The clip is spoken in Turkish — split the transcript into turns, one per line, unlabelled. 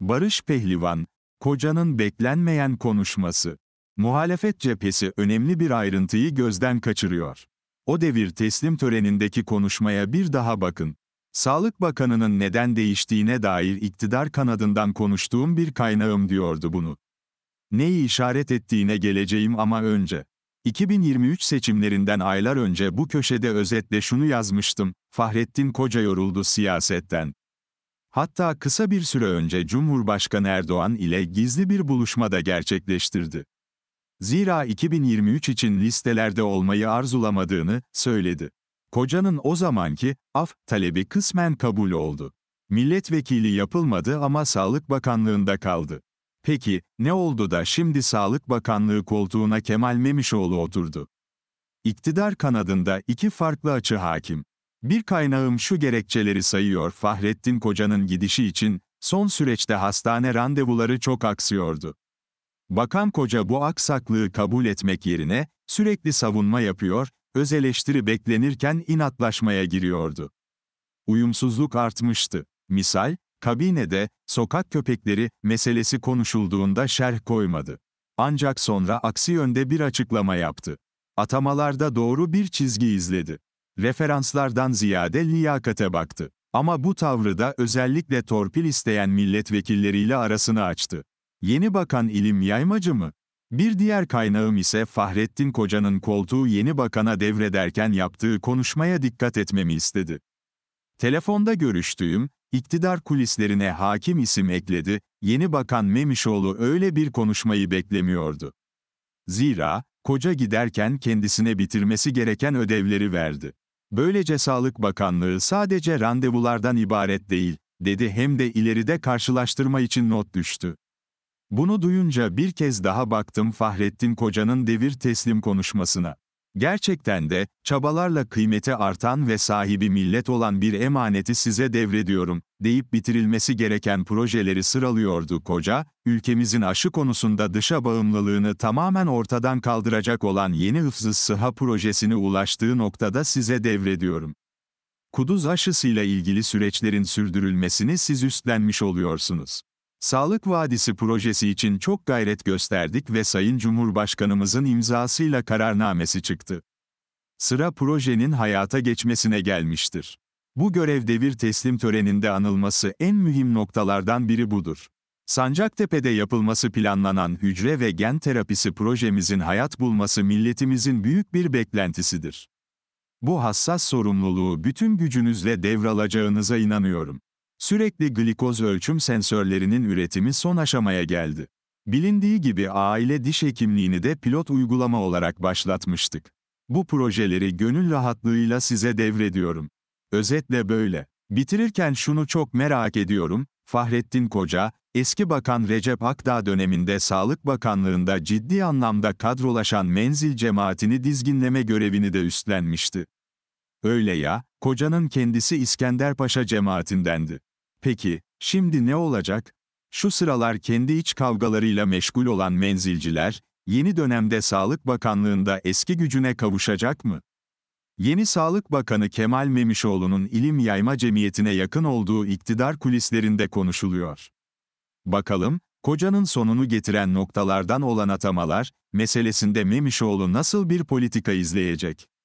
Barış Pehlivan, kocanın beklenmeyen konuşması. Muhalefet cephesi önemli bir ayrıntıyı gözden kaçırıyor. O devir teslim törenindeki konuşmaya bir daha bakın. Sağlık Bakanı'nın neden değiştiğine dair iktidar kanadından konuştuğum bir kaynağım diyordu bunu. Neyi işaret ettiğine geleceğim ama önce. 2023 seçimlerinden aylar önce bu köşede özetle şunu yazmıştım, Fahrettin Koca yoruldu siyasetten. Hatta kısa bir süre önce Cumhurbaşkanı Erdoğan ile gizli bir buluşma da gerçekleştirdi. Zira 2023 için listelerde olmayı arzulamadığını söyledi. Kocanın o zamanki af talebi kısmen kabul oldu. Milletvekili yapılmadı ama Sağlık Bakanlığında kaldı. Peki, ne oldu da şimdi Sağlık Bakanlığı koltuğuna Kemal Memişoğlu oturdu? İktidar kanadında iki farklı açı hakim. Bir kaynağım şu gerekçeleri sayıyor Fahrettin Koca'nın gidişi için, son süreçte hastane randevuları çok aksıyordu. Bakan Koca bu aksaklığı kabul etmek yerine, sürekli savunma yapıyor, öz eleştiri beklenirken inatlaşmaya giriyordu. Uyumsuzluk artmıştı. Misal, kabinede, sokak köpekleri meselesi konuşulduğunda şerh koymadı. Ancak sonra aksi yönde bir açıklama yaptı. Atamalarda doğru bir çizgi izledi referanslardan ziyade liyakate baktı. Ama bu tavrı da özellikle torpil isteyen milletvekilleriyle arasını açtı. Yeni bakan ilim yaymacı mı? Bir diğer kaynağım ise Fahrettin Koca'nın koltuğu yeni bakana devrederken yaptığı konuşmaya dikkat etmemi istedi. Telefonda görüştüğüm, iktidar kulislerine hakim isim ekledi, yeni bakan Memişoğlu öyle bir konuşmayı beklemiyordu. Zira, koca giderken kendisine bitirmesi gereken ödevleri verdi. Böylece Sağlık Bakanlığı sadece randevulardan ibaret değil, dedi hem de ileride karşılaştırma için not düştü. Bunu duyunca bir kez daha baktım Fahrettin Koca'nın devir teslim konuşmasına. Gerçekten de, çabalarla kıymeti artan ve sahibi millet olan bir emaneti size devrediyorum, deyip bitirilmesi gereken projeleri sıralıyordu koca, ülkemizin aşı konusunda dışa bağımlılığını tamamen ortadan kaldıracak olan yeni hıfzı sıha projesini ulaştığı noktada size devrediyorum. Kuduz aşısıyla ilgili süreçlerin sürdürülmesini siz üstlenmiş oluyorsunuz. Sağlık Vadisi projesi için çok gayret gösterdik ve Sayın Cumhurbaşkanımızın imzasıyla kararnamesi çıktı. Sıra projenin hayata geçmesine gelmiştir. Bu görev devir teslim töreninde anılması en mühim noktalardan biri budur. Sancaktepe'de yapılması planlanan hücre ve gen terapisi projemizin hayat bulması milletimizin büyük bir beklentisidir. Bu hassas sorumluluğu bütün gücünüzle devralacağınıza inanıyorum. Sürekli glikoz ölçüm sensörlerinin üretimi son aşamaya geldi. Bilindiği gibi aile diş hekimliğini de pilot uygulama olarak başlatmıştık. Bu projeleri gönül rahatlığıyla size devrediyorum. Özetle böyle. Bitirirken şunu çok merak ediyorum, Fahrettin Koca, eski bakan Recep Akdağ döneminde Sağlık Bakanlığında ciddi anlamda kadrolaşan menzil cemaatini dizginleme görevini de üstlenmişti. Öyle ya, Kocanın kendisi İskender Paşa cemaatindendi. Peki, şimdi ne olacak? Şu sıralar kendi iç kavgalarıyla meşgul olan menzilciler, yeni dönemde Sağlık Bakanlığı'nda eski gücüne kavuşacak mı? Yeni Sağlık Bakanı Kemal Memişoğlu'nun ilim yayma cemiyetine yakın olduğu iktidar kulislerinde konuşuluyor. Bakalım, kocanın sonunu getiren noktalardan olan atamalar, meselesinde Memişoğlu nasıl bir politika izleyecek?